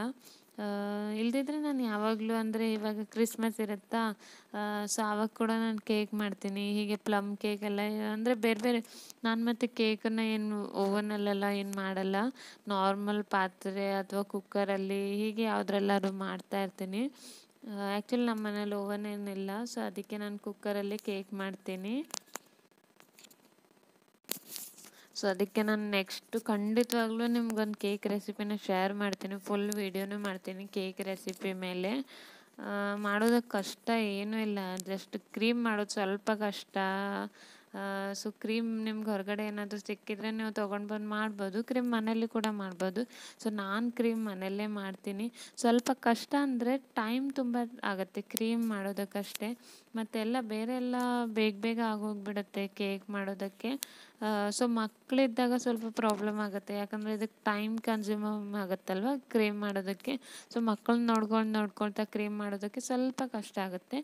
ಇಲ್ಲದಿದ್ದರೆ ನಾನು ಯಾವಾಗಲೂ ಅಂದರೆ ಇವಾಗ ಕ್ರಿಸ್ಮಸ್ ಇರುತ್ತಾ ಸೊ ಆವಾಗ ಕೂಡ ನಾನು ಕೇಕ್ ಮಾಡ್ತೀನಿ ಹೀಗೆ ಪ್ಲಮ್ ಕೇಕ್ ಎಲ್ಲ ಅಂದರೆ ಬೇರೆ ಬೇರೆ ನಾನು ಮತ್ತು ಕೇಕನ್ನು ಏನು ಓವನಲ್ಲೆಲ್ಲ ಏನು ಮಾಡಲ್ಲ ನಾರ್ಮಲ್ ಪಾತ್ರೆ ಅಥವಾ ಕುಕ್ಕರಲ್ಲಿ ಹೀಗೆ ಮಾಡ್ತಾ ಇರ್ತೀನಿ ಆ್ಯಕ್ಚುಲಿ ನಮ್ಮ ಮನೇಲಿ ಓವನ್ ಏನಿಲ್ಲ ಸೊ ಅದಕ್ಕೆ ನಾನು ಕುಕ್ಕರಲ್ಲಿ ಕೇಕ್ ಮಾಡ್ತೀನಿ ಸೊ ಅದಕ್ಕೆ ನಾನು ನೆಕ್ಸ್ಟ್ ಖಂಡಿತವಾಗ್ಲೂ ನಿಮ್ಗೊಂದು ಕೇಕ್ ರೆಸಿಪಿನ ಶೇರ್ ಮಾಡ್ತೀನಿ ಫುಲ್ ವೀಡಿಯೋನೂ ಮಾಡ್ತೀನಿ ಕೇಕ್ ರೆಸಿಪಿ ಮೇಲೆ ಮಾಡೋದಕ್ಕೆ ಕಷ್ಟ ಏನೂ ಇಲ್ಲ ಜಸ್ಟ್ ಕ್ರೀಮ್ ಮಾಡೋದು ಸ್ವಲ್ಪ ಕಷ್ಟ ಸೊ ಕ್ರೀಮ್ ನಿಮ್ಗೆ ಹೊರಗಡೆ ಏನಾದರೂ ಸಿಕ್ಕಿದ್ರೆ ನೀವು ತೊಗೊಂಡು ಬಂದು ಮಾಡ್ಬೋದು ಕ್ರೀಮ್ ಮನೇಲಿ ಕೂಡ ಮಾಡ್ಬೋದು ಸೊ ನಾನು ಕ್ರೀಮ್ ಮನೆಯಲ್ಲೇ ಮಾಡ್ತೀನಿ ಸ್ವಲ್ಪ ಕಷ್ಟ ಅಂದರೆ ಟೈಮ್ ತುಂಬ ಆಗುತ್ತೆ ಕ್ರೀಮ್ ಮಾಡೋದಕ್ಕಷ್ಟೇ ಮತ್ತೆಲ್ಲ ಬೇರೆ ಎಲ್ಲ ಬೇಗ ಬೇಗ ಆಗೋಗ್ಬಿಡುತ್ತೆ ಕೇಕ್ ಮಾಡೋದಕ್ಕೆ ಸೊ ಮಕ್ಕಳಿದ್ದಾಗ ಸ್ವಲ್ಪ ಪ್ರಾಬ್ಲಮ್ ಆಗುತ್ತೆ ಯಾಕಂದರೆ ಇದಕ್ಕೆ ಟೈಮ್ ಕನ್ಸ್ಯೂಮ್ ಆಗುತ್ತಲ್ವ ಕ್ರೀಮ್ ಮಾಡೋದಕ್ಕೆ ಸೊ ಮಕ್ಕಳನ್ನ ನೋಡ್ಕೊಂಡು ನೋಡ್ಕೊಳ್ತಾ ಕ್ರೀಮ್ ಮಾಡೋದಕ್ಕೆ ಸ್ವಲ್ಪ ಕಷ್ಟ ಆಗುತ್ತೆ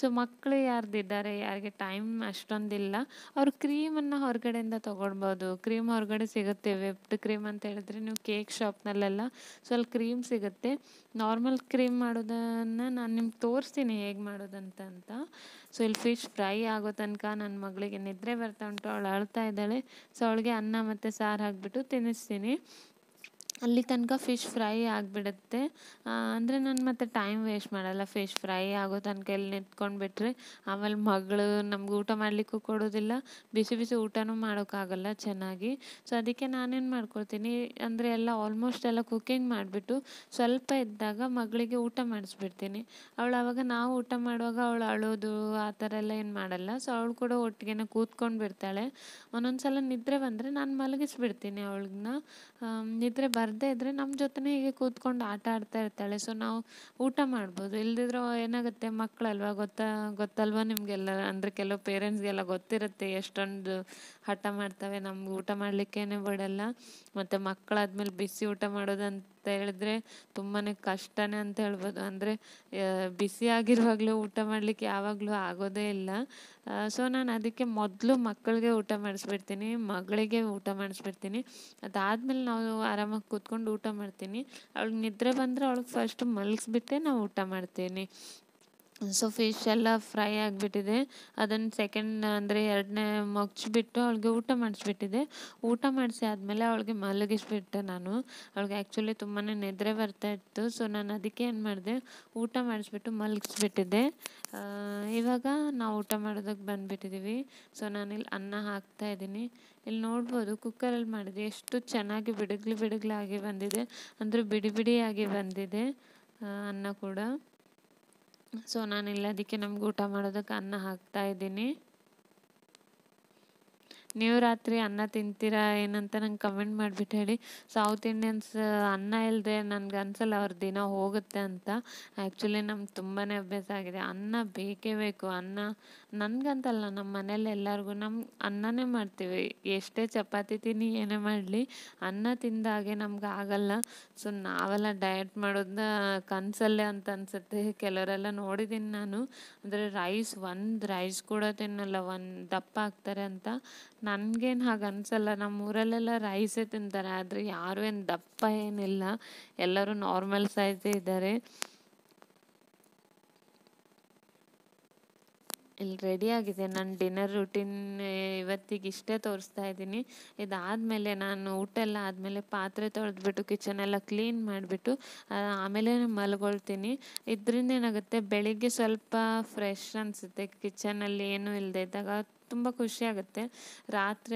ಸೊ ಮಕ್ಕಳು ಯಾರ್ದಿದ್ದಾರೆ ಯಾರಿಗೆ ಟೈಮ್ ಅಷ್ಟೊಂದಿಲ್ಲ ಅವರು ಕ್ರೀಮನ್ನು ಹೊರಗಡೆಯಿಂದ ತೊಗೊಳ್ಬೋದು ಕ್ರೀಮ್ ಹೊರಗಡೆ ಸಿಗುತ್ತೆ ವೆಬ್ಡ್ ಕ್ರೀಮ್ ಅಂತ ಹೇಳಿದ್ರೆ ನೀವು ಕೇಕ್ ಶಾಪ್ನಲ್ಲೆಲ್ಲ ಸೊ ಅಲ್ಲಿ ಕ್ರೀಮ್ ಸಿಗುತ್ತೆ ನಾರ್ಮಲ್ ಕ್ರೀಮ್ ಮಾಡೋದನ್ನು ನಾನು ನಿಮ್ಗೆ ತೋರಿಸ್ತೀನಿ ಹೇಗೆ ಮಾಡೋದಂತ ಅಂತ ಸೊ ಇಲ್ಲಿ ಫಿಶ್ ಫ್ರೈ ಆಗೋ ತನಕ ನನ್ನ ಮಗಳಿಗೆ ನಿದ್ರೆ ಬರ್ತಾ ಉಂಟು ಅವಳು ಅಳ್ತಾ ಇದ್ದಾಳೆ ತಿಂತಾಳೆ ಸೊ ಅವಳಿಗೆ ಅನ್ನ ಮತ್ತು ಸಾರು ಹಾಕಿಬಿಟ್ಟು ತಿನ್ನಿಸ್ತೀನಿ ಅಲ್ಲಿ ತನಕ ಫಿಶ್ ಫ್ರೈ ಆಗಿಬಿಡುತ್ತೆ ಅಂದರೆ ನಾನು ಮತ್ತೆ ಟೈಮ್ ವೇಸ್ಟ್ ಮಾಡಲ್ಲ ಫಿಶ್ ಫ್ರೈ ಆಗೋ ತನಕ ಎಲ್ಲಿ ನಿಂತ್ಕೊಂಡು ಬಿಟ್ಟರೆ ಆಮೇಲೆ ಮಗಳು ನಮ್ಗೆ ಊಟ ಮಾಡಲಿಕ್ಕೂ ಕೊಡೋದಿಲ್ಲ ಬಿಸಿ ಬಿಸಿ ಊಟನೂ ಮಾಡೋಕ್ಕಾಗಲ್ಲ ಚೆನ್ನಾಗಿ ಸೊ ಅದಕ್ಕೆ ನಾನೇನು ಮಾಡ್ಕೊಳ್ತೀನಿ ಅಂದರೆ ಎಲ್ಲ ಆಲ್ಮೋಸ್ಟ್ ಎಲ್ಲ ಕುಕ್ಕಿಂಗ್ ಮಾಡಿಬಿಟ್ಟು ಸ್ವಲ್ಪ ಇದ್ದಾಗ ಮಗಳಿಗೆ ಊಟ ಮಾಡಿಸ್ಬಿಡ್ತೀನಿ ಅವಳು ಆವಾಗ ನಾವು ಊಟ ಮಾಡುವಾಗ ಅವಳು ಅಳೋದು ಆ ಥರ ಎಲ್ಲ ಏನು ಮಾಡಲ್ಲ ಸೊ ಅವಳು ಕೂಡ ಒಟ್ಟಿಗೆನೇ ಕೂತ್ಕೊಂಡು ಬಿಡ್ತಾಳೆ ಒಂದೊಂದು ಸಲ ನಿದ್ರೆ ಬಂದರೆ ನಾನು ಮಲಗಿಸ್ಬಿಡ್ತೀನಿ ಅವಳನ್ನ ನಿದ್ರೆ ಬ ಬರದೇ ಇದ್ರೆ ನಮ್ಮ ಜೊತೆನೆ ಹೀಗೆ ಕೂತ್ಕೊಂಡು ಆಟ ಆಡ್ತಾ ಇರ್ತಾಳೆ ಸೊ ನಾವು ಊಟ ಮಾಡ್ಬೋದು ಇಲ್ದಿದ್ರೆ ಏನಾಗುತ್ತೆ ಮಕ್ಕಳಲ್ವಾ ಗೊತ್ತಾ ಗೊತ್ತಲ್ವಾ ನಿಮಗೆಲ್ಲ ಅಂದ್ರೆ ಕೆಲವು ಪೇರೆಂಟ್ಸ್ಗೆಲ್ಲ ಗೊತ್ತಿರುತ್ತೆ ಎಷ್ಟೊಂದು ಹಠ ಮಾಡ್ತವೆ ನಮ್ಗೆ ಊಟ ಮಾಡಲಿಕ್ಕೇ ಬಿಡಲ್ಲ ಮತ್ತು ಮಕ್ಕಳಾದ್ಮೇಲೆ ಬಿಸಿ ಊಟ ಮಾಡೋದಂತ ಹೇಳಿದ್ರೆ ತುಂಬಾ ಕಷ್ಟನೇ ಅಂತ ಹೇಳ್ಬೋದು ಅಂದರೆ ಬಿಸಿಯಾಗಿರುವಾಗಲೂ ಊಟ ಮಾಡಲಿಕ್ಕೆ ಯಾವಾಗಲೂ ಆಗೋದೇ ಇಲ್ಲ ಸೊ ನಾನು ಅದಕ್ಕೆ ಮೊದಲು ಮಕ್ಕಳಿಗೆ ಊಟ ಮಾಡಿಸ್ಬಿಡ್ತೀನಿ ಮಗಳಿಗೆ ಊಟ ಮಾಡಿಸ್ಬಿಡ್ತೀನಿ ಅದಾದ್ಮೇಲೆ ನಾವು ಆರಾಮಾಗಿ ಕೂತ್ಕೊಂಡು ಊಟ ಮಾಡ್ತೀನಿ ಅವಳಿಗೆ ನಿದ್ರೆ ಬಂದರೆ ಅವಳಿಗೆ ಫಸ್ಟ್ ಮಲಗಿಸ್ಬಿಟ್ಟೆ ನಾವು ಊಟ ಮಾಡ್ತೀನಿ ಸೊ ಫಿಶ್ ಎಲ್ಲ ಫ್ರೈ ಆಗಿಬಿಟ್ಟಿದೆ ಅದನ್ನು ಸೆಕೆಂಡ್ ಅಂದರೆ ಎರಡನೇ ಮಗ್ಚಿಬಿಟ್ಟು ಅವಳಿಗೆ ಊಟ ಮಾಡಿಸ್ಬಿಟ್ಟಿದ್ದೆ ಊಟ ಮಾಡಿಸಿ ಆದಮೇಲೆ ಅವಳಿಗೆ ಮಲಗಿಸ್ಬಿಟ್ಟೆ ನಾನು ಅವಳಿಗೆ ಆ್ಯಕ್ಚುಲಿ ತುಂಬಾ ನಿದ್ರೆ ಬರ್ತಾಯಿತ್ತು ಸೊ ನಾನು ಅದಕ್ಕೆ ಏನು ಮಾಡಿದೆ ಊಟ ಮಾಡಿಸ್ಬಿಟ್ಟು ಮಲಗಿಸ್ಬಿಟ್ಟಿದ್ದೆ ಇವಾಗ ನಾವು ಊಟ ಮಾಡೋದಕ್ಕೆ ಬಂದುಬಿಟ್ಟಿದ್ದೀವಿ ಸೊ ನಾನಿಲ್ಲಿ ಅನ್ನ ಹಾಕ್ತಾ ಇದ್ದೀನಿ ಇಲ್ಲಿ ನೋಡ್ಬೋದು ಕುಕ್ಕರಲ್ಲಿ ಮಾಡಿದೆ ಎಷ್ಟು ಚೆನ್ನಾಗಿ ಬಿಡುಗ್ಲಿ ಬಿಡುಗ್ಲಾಗಿ ಬಂದಿದೆ ಅಂದರೆ ಬಿಡಿ ಬಿಡಿಯಾಗಿ ಬಂದಿದೆ ಅನ್ನ ಕೂಡ ಸೊ ಇಲ್ಲ ಅದಕ್ಕೆ ನಮ್ಗೆ ಊಟ ಮಾಡೋದಕ್ಕೆ ಅನ್ನ ಹಾಕ್ತಾ ಇದ್ದೀನಿ ನೀವು ರಾತ್ರಿ ಅನ್ನ ತಿಂತೀರಾ ಏನಂತ ನಂಗೆ ಕಮೆಂಟ್ ಮಾಡಿಬಿಟ್ಟು ಹೇಳಿ ಸೌತ್ ಇಂಡಿಯನ್ಸ್ ಅನ್ನ ಇಲ್ಲದೆ ನನಗೆ ಅನ್ಸಲ್ಲ ಅವ್ರ ದಿನ ಹೋಗುತ್ತೆ ಅಂತ ಆ್ಯಕ್ಚುಲಿ ನಮ್ಗೆ ತುಂಬಾ ಅಭ್ಯಾಸ ಆಗಿದೆ ಅನ್ನ ಬೇಕೇ ಬೇಕು ಅನ್ನ ನನಗಂತಲ್ಲ ನಮ್ಮ ಮನೇಲಿ ಎಲ್ಲರಿಗೂ ನಮ್ಮ ಅನ್ನನೇ ಮಾಡ್ತೀವಿ ಎಷ್ಟೇ ಚಪಾತಿ ತಿನ್ನಿ ಏನೇ ಮಾಡಲಿ ಅನ್ನ ತಿಂದಾಗೆ ನಮ್ಗೆ ಆಗಲ್ಲ ಸೊ ನಾವೆಲ್ಲ ಡಯಟ್ ಮಾಡೋದನ್ನ ಕನಸಲ್ಲೇ ಅಂತ ಅನ್ಸುತ್ತೆ ಕೆಲವರೆಲ್ಲ ನೋಡಿದ್ದೀನಿ ನಾನು ಅಂದರೆ ರೈಸ್ ಒಂದು ರೈಸ್ ಕೂಡ ತಿನ್ನಲ್ಲ ಒಂದು ದಪ್ಪ ಹಾಕ್ತಾರೆ ಅಂತ ನನಗೇನು ಹಾಗೆ ಅನಿಸಲ್ಲ ನಮ್ಮ ಊರಲ್ಲೆಲ್ಲ ರೈಸೇ ತಿಂತಾರೆ ಆದರೆ ಯಾರೂ ಏನು ದಪ್ಪ ಏನಿಲ್ಲ ಎಲ್ಲರೂ ನಾರ್ಮಲ್ ಸೈಜೇ ಇದ್ದಾರೆ ಇಲ್ಲಿ ರೆಡಿಯಾಗಿದೆ ನನ್ನ ಡಿನ್ನರ್ ರೂಟೀನ್ ಇವತ್ತಿಗೆ ಇಷ್ಟೇ ತೋರಿಸ್ತಾ ಇದ್ದೀನಿ ಇದಾದಮೇಲೆ ನಾನು ಊಟ ಎಲ್ಲ ಆದಮೇಲೆ ಪಾತ್ರೆ ತೊಳೆದ್ಬಿಟ್ಟು ಕಿಚನೆಲ್ಲ ಕ್ಲೀನ್ ಮಾಡಿಬಿಟ್ಟು ಆಮೇಲೆ ಮಲ್ಕೊಳ್ತೀನಿ ಇದರಿಂದ ಏನಾಗುತ್ತೆ ಬೆಳಿಗ್ಗೆ ಸ್ವಲ್ಪ ಫ್ರೆಶ್ ಅನಿಸುತ್ತೆ ಕಿಚನಲ್ಲಿ ಏನೂ ಇಲ್ಲದೆ ಇದ್ದಾಗ ತುಂಬ ಖುಷಿಯಾಗುತ್ತೆ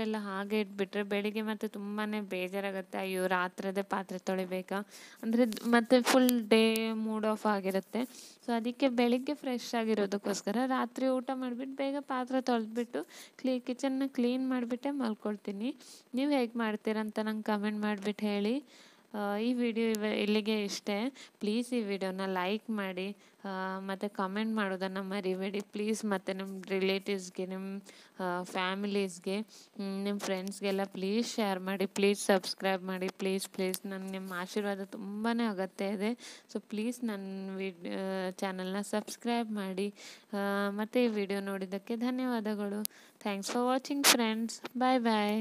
ಎಲ್ಲ ಹಾಗೆ ಇಟ್ಬಿಟ್ರೆ ಬೆಳಿಗ್ಗೆ ಮತ್ತೆ ತುಂಬಾ ಬೇಜಾರಾಗುತ್ತೆ ಅಯ್ಯೋ ರಾತ್ರದೇ ಪಾತ್ರೆ ತೊಳಿಬೇಕಾ ಅಂದರೆ ಮತ್ತೆ ಫುಲ್ ಡೇ ಮೂಡ್ ಆಫ್ ಆಗಿರುತ್ತೆ ಸೊ ಅದಕ್ಕೆ ಬೆಳಿಗ್ಗೆ ಫ್ರೆಶ್ ಆಗಿರೋದಕ್ಕೋಸ್ಕರ ರಾತ್ರಿ ಊಟ ಮಾಡಿಬಿಟ್ಟು ಬೇಗ ಪಾತ್ರೆ ತೊಳೆದ್ಬಿಟ್ಟು ಕ್ಲೀ ಕಿಚನ್ನ ಕ್ಲೀನ್ ಮಾಡಿಬಿಟ್ಟೆ ಮಲ್ಕೊಳ್ತೀನಿ ನೀವು ಹೇಗೆ ಮಾಡ್ತೀರಂತ ನಂಗೆ ಕಮೆಂಟ್ ಮಾಡಿಬಿಟ್ಟು ಹೇಳಿ ಈ ವಿಡಿಯೋ ಇವ ಇಲ್ಲಿಗೆ ಇಷ್ಟೇ ಪ್ಲೀಸ್ ಈ ವಿಡಿಯೋನ ಲೈಕ್ ಮಾಡಿ ಮತ್ತು ಕಮೆಂಟ್ ಮಾಡೋದನ್ನು ಮರಿಬೇಡಿ ಪ್ಲೀಸ್ ಮತ್ತು ನಿಮ್ಮ ರಿಲೇಟಿವ್ಸ್ಗೆ ನಿಮ್ಮ ಫ್ಯಾಮಿಲೀಸ್ಗೆ ನಿಮ್ಮ ಫ್ರೆಂಡ್ಸ್ಗೆಲ್ಲ ಪ್ಲೀಸ್ ಶೇರ್ ಮಾಡಿ ಪ್ಲೀಸ್ ಸಬ್ಸ್ಕ್ರೈಬ್ ಮಾಡಿ ಪ್ಲೀಸ್ ಪ್ಲೀಸ್ ನನಗೆ ನಿಮ್ಮ ಆಶೀರ್ವಾದ ತುಂಬಾ ಅಗತ್ಯ ಇದೆ ಸೊ ಪ್ಲೀಸ್ ನನ್ನ ವಿಡ್ ಚಾನಲ್ನ ಸಬ್ಸ್ಕ್ರೈಬ್ ಮಾಡಿ ಮತ್ತು ಈ ವಿಡಿಯೋ ನೋಡಿದ್ದಕ್ಕೆ ಧನ್ಯವಾದಗಳು thanks for watching friends bye bye